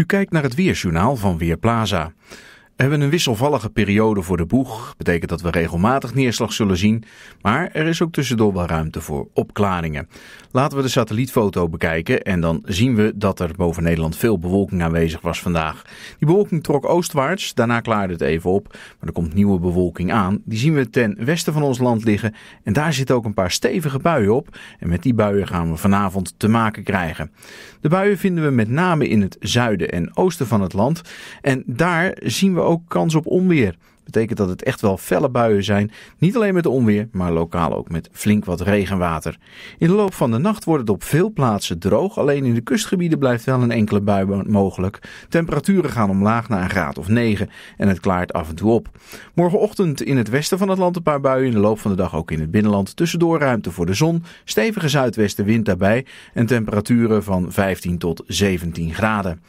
U kijkt naar het Weersjournaal van Weerplaza. We hebben een wisselvallige periode voor de boeg. Betekent dat we regelmatig neerslag zullen zien. Maar er is ook tussendoor wel ruimte voor opklaringen. Laten we de satellietfoto bekijken. En dan zien we dat er boven Nederland veel bewolking aanwezig was vandaag. Die bewolking trok oostwaarts. Daarna klaarde het even op. Maar er komt nieuwe bewolking aan. Die zien we ten westen van ons land liggen. En daar zitten ook een paar stevige buien op. En met die buien gaan we vanavond te maken krijgen. De buien vinden we met name in het zuiden en oosten van het land. En daar zien we ook ook kans op onweer. Betekent dat het echt wel felle buien zijn. Niet alleen met onweer, maar lokaal ook met flink wat regenwater. In de loop van de nacht wordt het op veel plaatsen droog. Alleen in de kustgebieden blijft wel een enkele bui mogelijk. Temperaturen gaan omlaag naar een graad of 9 en het klaart af en toe op. Morgenochtend in het westen van het land een paar buien. In de loop van de dag ook in het binnenland. Tussendoor ruimte voor de zon. Stevige zuidwestenwind daarbij. En temperaturen van 15 tot 17 graden.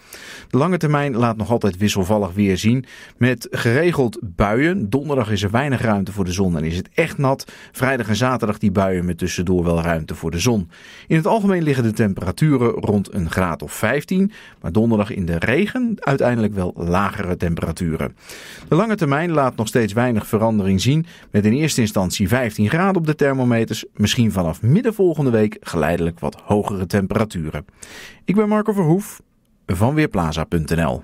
De lange termijn laat nog altijd wisselvallig weer zien. Met geregeld buien Donderdag is er weinig ruimte voor de zon en is het echt nat. Vrijdag en zaterdag die buien met tussendoor wel ruimte voor de zon. In het algemeen liggen de temperaturen rond een graad of 15. Maar donderdag in de regen uiteindelijk wel lagere temperaturen. De lange termijn laat nog steeds weinig verandering zien. Met in eerste instantie 15 graden op de thermometers. Misschien vanaf midden volgende week geleidelijk wat hogere temperaturen. Ik ben Marco Verhoef van Weerplaza.nl